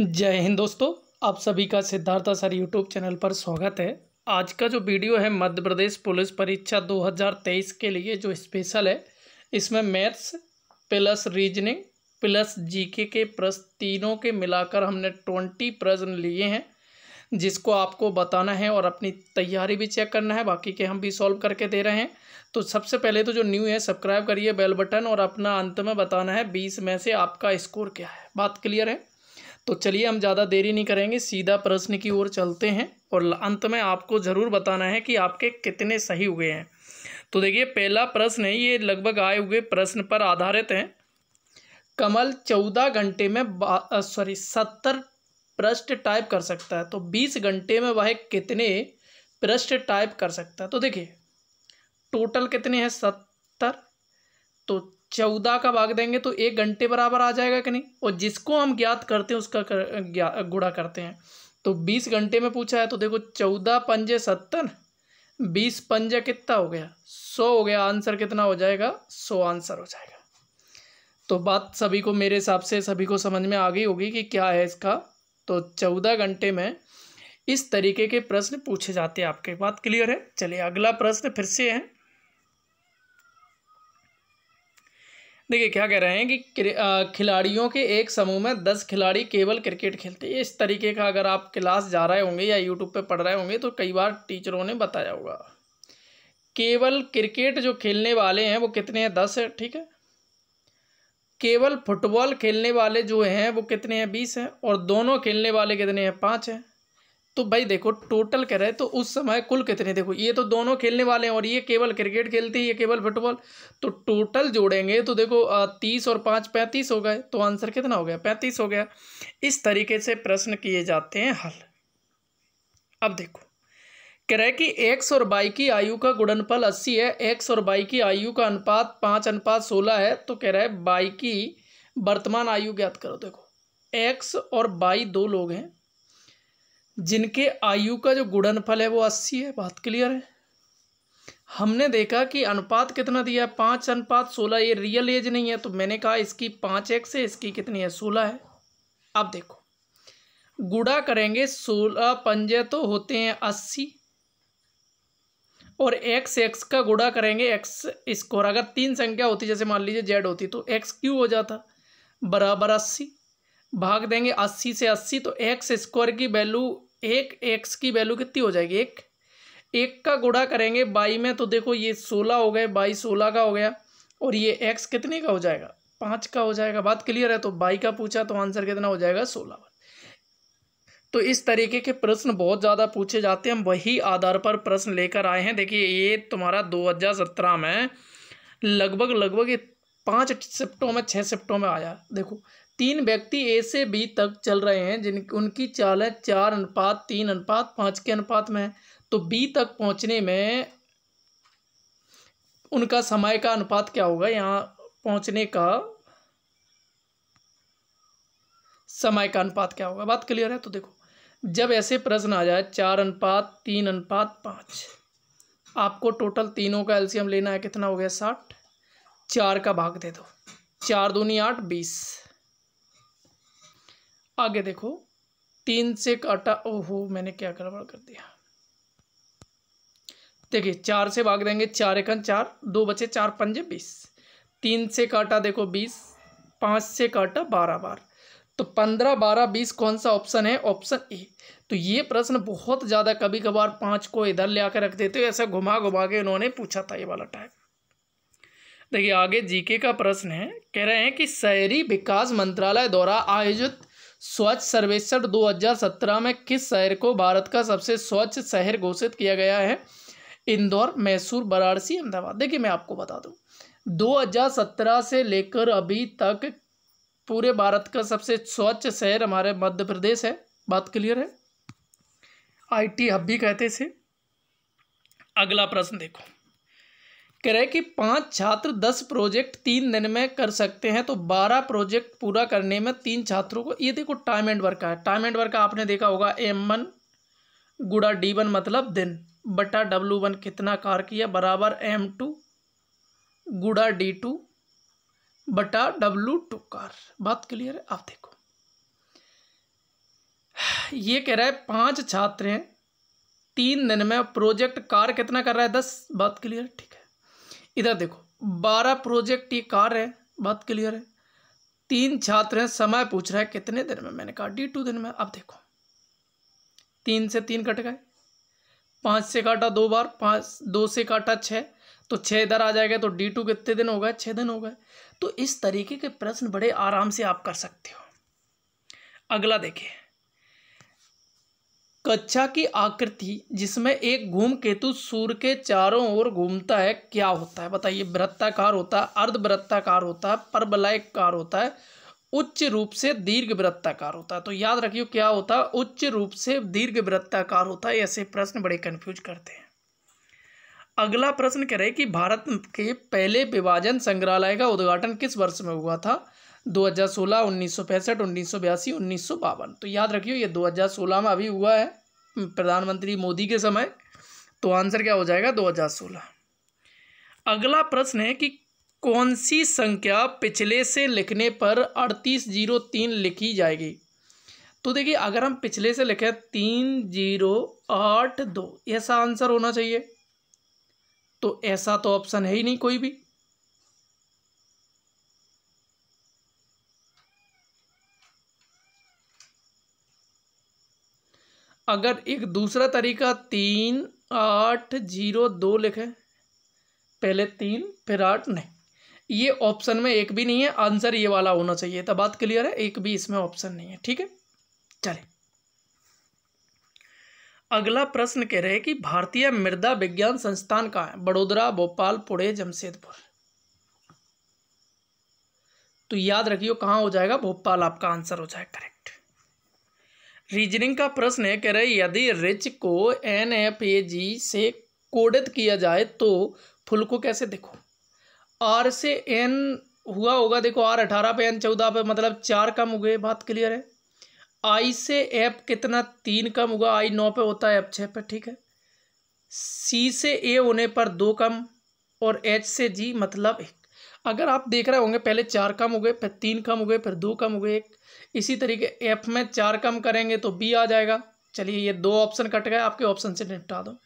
जय हिंद दोस्तों आप सभी का सिद्धार्थ सर यूट्यूब चैनल पर स्वागत है आज का जो वीडियो है मध्य प्रदेश पुलिस परीक्षा 2023 के लिए जो स्पेशल है इसमें maths plus reasoning plus GK के प्रश्न तीनों के मिलाकर हमने ट्वेंटी प्रश्न लिए हैं जिसको आपको बताना है और अपनी तैयारी भी चेक करना है बाकी के हम भी सॉल्व करके दे रहे हैं तो सबसे पहले तो जो न्यू है सब्सक्राइब करिए बेल बटन और अपना अंत में बताना है बीस में से आपका स्कोर क्या है बात क्लियर है तो चलिए हम ज़्यादा देरी नहीं करेंगे सीधा प्रश्न की ओर चलते हैं और अंत में आपको ज़रूर बताना है कि आपके कितने सही हुए हैं तो देखिए पहला प्रश्न है ये लगभग आए हुए प्रश्न पर आधारित हैं कमल चौदह घंटे में सॉरी सत्तर पृष्ठ टाइप कर सकता है तो बीस घंटे में वह कितने पृष्ठ टाइप कर सकता है तो देखिए टोटल कितने हैं सत्तर तो चौदह का भाग देंगे तो एक घंटे बराबर आ जाएगा कि नहीं और जिसको हम ज्ञात करते हैं उसका कर, गुड़ा करते हैं तो बीस घंटे में पूछा है तो देखो चौदह पंजे सत्तर बीस पंजे कितना हो गया सौ हो गया आंसर कितना हो जाएगा सौ आंसर हो जाएगा तो बात सभी को मेरे हिसाब से सभी को समझ में आ गई होगी कि क्या है इसका तो चौदह घंटे में इस तरीके के प्रश्न पूछे जाते हैं आपके बात क्लियर है चलिए अगला प्रश्न फिर से है देखिए क्या कह रहे हैं कि खिलाड़ियों के एक समूह में दस खिलाड़ी केवल क्रिकेट खेलते हैं इस तरीके का अगर आप क्लास जा रहे होंगे या यूट्यूब पे पढ़ रहे होंगे तो कई बार टीचरों ने बताया होगा केवल क्रिकेट जो खेलने वाले हैं वो कितने हैं दस है ठीक है केवल फुटबॉल खेलने वाले जो हैं वो कितने हैं बीस हैं और दोनों खेलने वाले कितने हैं पाँच हैं तो भाई देखो टोटल कह रहे तो उस समय कुल कितने देखो ये तो दोनों खेलने वाले हैं और ये केवल क्रिकेट खेलते हैं ये केवल फुटबॉल तो टोटल जोड़ेंगे तो देखो तीस और पाँच पैंतीस हो गए तो आंसर कितना हो गया पैंतीस हो गया इस तरीके से प्रश्न किए जाते हैं हल अब देखो कह रहे कि एक्स और बाई की आयु का गुणनफल अस्सी है एक्स और बाई की आयु का अनुपात पाँच अनुपात सोलह है तो कह रहे बाई की वर्तमान आयु ज्ञात करो देखो एक्स और बाई दो लोग हैं जिनके आयु का जो गुणनफल है वो अस्सी है बात क्लियर है हमने देखा कि अनुपात कितना दिया है पाँच अनुपात सोलह ये रियल एज नहीं है तो मैंने कहा इसकी पाँच एक्स है इसकी कितनी है सोलह है अब देखो गुड़ा करेंगे सोलह पंजे तो होते हैं अस्सी और एक्स एक्स का गुड़ा करेंगे एक्स स्कोर अगर तीन संख्या होती जैसे मान लीजिए जेड होती तो एक्स क्यू हो जाता बराबर अस्सी भाग देंगे अस्सी से अस्सी तो एक्स स्क्वायर की वैल्यू एक एक्स की वैल्यू कितनी हो जाएगी एक एक का गुड़ा करेंगे बाई में तो देखो ये सोलह हो गए बाई सोलह का हो गया और ये एक्स कितने का हो जाएगा पाँच का हो जाएगा बात क्लियर है तो बाई का पूछा तो आंसर कितना हो जाएगा सोलह तो इस तरीके के प्रश्न बहुत ज़्यादा पूछे जाते हैं हम वही आधार पर प्रश्न लेकर आए हैं देखिए ये तुम्हारा दो हज़ार सत्रह में लगभग लगभग ये पाँच शिफ्टों में छः शिफ्टों में आया देखो तीन व्यक्ति ए से बी तक चल रहे हैं जिन उनकी चाल है चार अनुपात तीन अनुपात पाँच के अनुपात में है तो बी तक पहुंचने में उनका समय का अनुपात क्या होगा यहाँ पहुंचने का समय का अनुपात क्या होगा बात क्लियर है तो देखो जब ऐसे प्रश्न आ जाए चार अनुपात तीन अनुपात पाँच आपको टोटल तीनों का एल्सियम लेना है कितना हो गया साठ चार का भाग दे दो चार दूनी आठ बीस आगे देखो तीन से काटा ओहो मैंने क्या गड़बड़ कर दिया देखिए चार से भाग देंगे चार एक चार दो बचे चार पंजे बीस तीन से काटा देखो बीस पाँच से काटा बारह बार तो पंद्रह बारह बीस कौन सा ऑप्शन है ऑप्शन ए तो ये प्रश्न बहुत ज़्यादा कभी कभार पाँच को इधर ले आकर रख देते हो ऐसा घुमा घुमा के उन्होंने पूछा था ये वाला टाइप देखिए आगे जीके का प्रश्न है कह रहे हैं कि शहरी विकास मंत्रालय द्वारा आयोजित स्वच्छ सर्वेक्षण 2017 में किस शहर को भारत का सबसे स्वच्छ शहर घोषित किया गया है इंदौर मैसूर वाराणसी अहमदाबाद देखिए मैं आपको बता दूँ 2017 से लेकर अभी तक पूरे भारत का सबसे स्वच्छ शहर हमारे मध्य प्रदेश है बात क्लियर है आईटी हब भी कहते थे अगला प्रश्न देखो करें कि पाँच छात्र दस प्रोजेक्ट तीन दिन में कर सकते हैं तो बारह प्रोजेक्ट पूरा करने में तीन छात्रों को ये देखो टाइम एंड वर्क है टाइम एंड वर्क आपने देखा होगा एम वन गुड़ा डी वन मतलब दिन बटा डब्लू वन कितना कार किया बराबर एम टू गुड़ा डी टू बटा डब्लू टू कार बात क्लियर है आप देखो ये कह रहा है पांच छात्र हैं तीन दिन में प्रोजेक्ट कार कितना कर रहा है दस बात क्लियर ठीक है इधर देखो बारह प्रोजेक्ट ये कार है बात क्लियर है तीन छात्र हैं समय पूछ रहा है कितने दिन में मैंने कहा डी टू दिन में अब देखो तीन से तीन कट गए पाँच से काटा दो बार पाँच दो से काटा छः तो छः इधर आ जाएगा तो डी टू कितने दिन हो गए छः दिन हो गए तो इस तरीके के प्रश्न बड़े आराम से आप कर सकते हो अगला देखिए कक्षा की आकृति जिसमें एक घूम केतु सूर्य के चारों ओर घूमता है क्या होता है बताइए वृत्ताकार होता है अर्ध वृत्ताकार होता है परबलायकार होता है उच्च रूप से दीर्घ वृत्ताकार होता है तो याद रखियो क्या होता है उच्च रूप से दीर्घ वृत्ताकार होता है ऐसे प्रश्न बड़े कन्फ्यूज करते हैं अगला प्रश्न करें कि भारत के पहले विभाजन संग्रहालय का उद्घाटन किस वर्ष में हुआ था दो हज़ार सोलह उन्नीस सौ पैंसठ उन्नीस सौ बयासी उन्नीस सौ बावन तो याद रखियो ये दो हज़ार सोलह में अभी हुआ है प्रधानमंत्री मोदी के समय तो आंसर क्या हो जाएगा दो हज़ार सोलह अगला प्रश्न है कि कौन सी संख्या पिछले से लिखने पर अड़तीस जीरो तीन लिखी जाएगी तो देखिए अगर हम पिछले से लिखें तीन जीरो आठ दो ऐसा आंसर होना चाहिए तो ऐसा तो ऑप्शन है ही नहीं कोई भी अगर एक दूसरा तरीका तीन आठ जीरो दो लिखे पहले तीन फिर आठ नहीं ये ऑप्शन में एक भी नहीं है आंसर ये वाला होना चाहिए तो बात क्लियर है एक भी इसमें ऑप्शन नहीं है ठीक है चले अगला प्रश्न कह रहे हैं कि भारतीय मृदा विज्ञान संस्थान कहाँ है बड़ोदरा भोपाल पुणे जमशेदपुर तो याद रखियो कहाँ हो जाएगा भोपाल आपका आंसर हो जाएगा करेक्ट रीजनिंग का प्रश्न है कह रहे यदि रिच को एन एफ ए जी से कोडित किया जाए तो फुल को कैसे देखो आर से एन हुआ होगा देखो आर अठारह पे एन चौदह पे मतलब चार कम हो गए बात क्लियर है आई से एफ कितना तीन कम होगा आई नौ पे होता है एफ छः पे ठीक है सी से ए होने पर दो कम और एच से जी मतलब एक अगर आप देख रहे होंगे पहले चार कम हो गए फिर तीन कम हो गए फिर दो कम हो गए एक इसी तरीके एफ में चार कम करेंगे तो बी आ जाएगा चलिए ये दो ऑप्शन कट गए आपके ऑप्शन से निपटा दो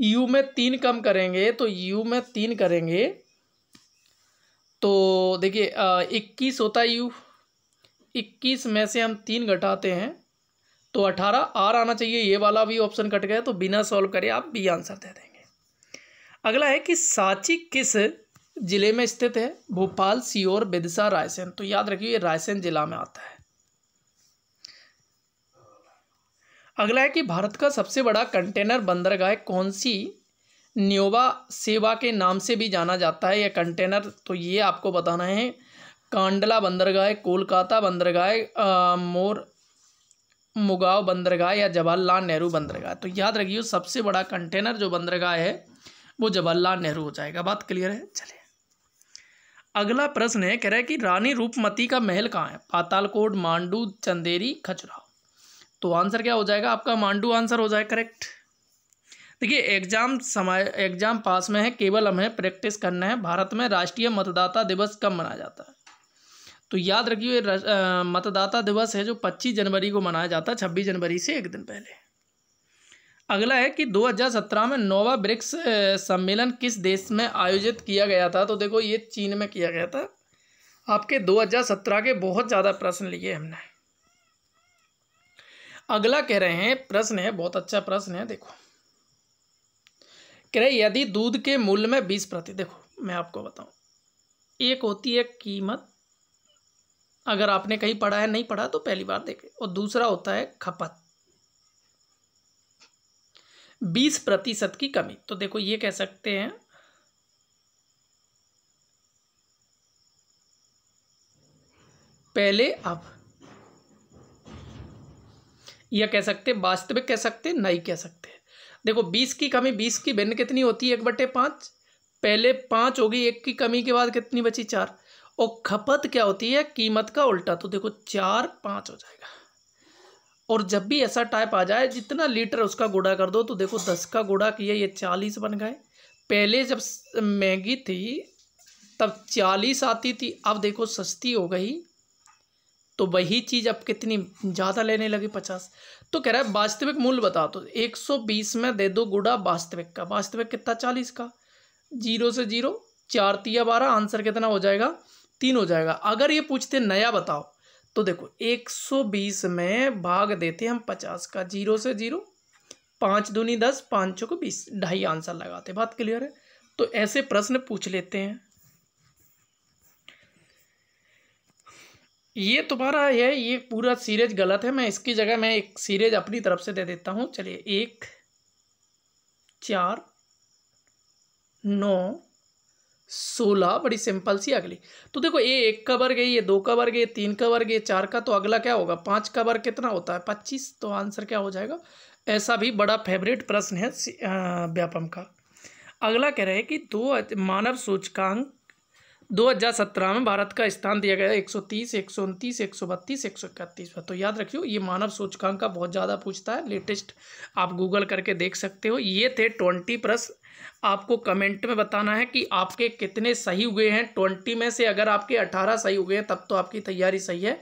यू में तीन कम करेंगे तो यू में तीन करेंगे तो देखिए इक्कीस होता है यू इक्कीस में से हम तीन घटाते हैं तो अठारह आर आना चाहिए ये वाला भी ऑप्शन कट गया तो बिना सॉल्व करे आप बी आंसर दे देंगे अगला है कि साची किस ज़िले में स्थित है भोपाल सीओर बेदसा रायसेन तो याद रखिए रायसेन ज़िला में आता है अगला है कि भारत का सबसे बड़ा कंटेनर बंदरगाह कौन सी न्योवा सेवा के नाम से भी जाना जाता है यह कंटेनर तो ये आपको बताना है कांडला बंदरगाह कोलकाता बंदरगाह मोर मुगाव बंदरगाह या जवाहरलाल नेहरू बंदरगाह तो याद रखिए सबसे बड़ा कंटेनर जो बंदरगाह है वो जवाहरलाल नेहरू हो जाएगा बात क्लियर है चलिए अगला प्रश्न है कह रहा है कि रानी रूपमती का महल कहाँ है पातालकोट मांडू चंदेरी खचरा तो आंसर क्या हो जाएगा आपका मांडू आंसर हो जाए करेक्ट देखिए एग्जाम समय एग्जाम पास में है केवल हमें प्रैक्टिस करना है भारत में राष्ट्रीय मतदाता दिवस कब मनाया जाता है तो याद रखिए मतदाता दिवस है जो 25 जनवरी को मनाया जाता है 26 जनवरी से एक दिन पहले अगला है कि 2017 में नोवा ब्रिक्स सम्मेलन किस देश में आयोजित किया गया था तो देखो ये चीन में किया गया था आपके 2017 के बहुत ज़्यादा प्रश्न लिए हमने अगला कह रहे हैं प्रश्न है बहुत अच्छा प्रश्न है देखो कह रहे यदि दूध के मूल्य में बीस प्रति देखो मैं आपको बताऊं एक होती है कीमत अगर आपने कहीं पढ़ा है नहीं पढ़ा तो पहली बार देखें और दूसरा होता है खपत बीस प्रतिशत की कमी तो देखो ये कह सकते हैं पहले अब यह कह सकते वास्तविक कह सकते नहीं कह सकते देखो बीस की कमी बीस की भिन्न कितनी होती है एक बटे पांच पहले पांच होगी एक की कमी के बाद कितनी बची चार और खपत क्या होती है कीमत का उल्टा तो देखो चार पांच हो जाएगा और जब भी ऐसा टाइप आ जाए जितना लीटर उसका गुड़ा कर दो तो देखो दस का गुड़ा किया ये चालीस बन गए पहले जब महंगी थी तब चालीस आती थी अब देखो सस्ती हो गई तो वही चीज़ अब कितनी ज़्यादा लेने लगी पचास तो कह रहा है वास्तविक मूल्य बता दो तो, एक सौ बीस में दे दो गुड़ा वास्तविक का वास्तविक कितना चालीस का जीरो से जीरो चार तिया बारह आंसर कितना हो जाएगा तीन हो जाएगा अगर ये पूछते नया बताओ तो देखो 120 में भाग देते हम 50 का जीरो से जीरो पाँच दूनी दस पाँच को बीस ढाई आंसर लगाते बात क्लियर है तो ऐसे प्रश्न पूछ लेते हैं ये तुम्हारा है ये पूरा सीरेज गलत है मैं इसकी जगह मैं एक सीरेज अपनी तरफ से दे देता हूँ चलिए एक चार नौ सोलह बड़ी सिंपल सी अगली तो देखो ये एक का वर्ग है ये दो का वर्ग है तीन का वर्ग है चार का तो अगला क्या होगा पाँच का वर्ग कितना होता है पच्चीस तो आंसर क्या हो जाएगा ऐसा भी बड़ा फेवरेट प्रश्न है व्यापम का अगला कह रहे हैं कि दो मानव सूचकांक 2017 में भारत का स्थान दिया गया 130, 129, 132, इकतीस पर तो याद रखियो ये मानव सूचकांक का बहुत ज़्यादा पूछता है लेटेस्ट आप गूगल करके देख सकते हो ये थे ट्वेंटी प्रश्न आपको कमेंट में बताना है कि आपके कितने सही हुए हैं ट्वेंटी में से अगर आपके अठारह सही हुए हैं तब तो आपकी तैयारी सही है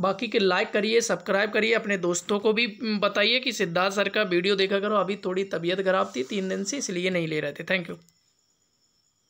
बाकी के लाइक करिए सब्सक्राइब करिए अपने दोस्तों को भी बताइए कि सिद्धार्थ सर का वीडियो देखा करो अभी थोड़ी तबीयत खराब थी तीन दिन से इसलिए नहीं ले रहे थे थैंक यू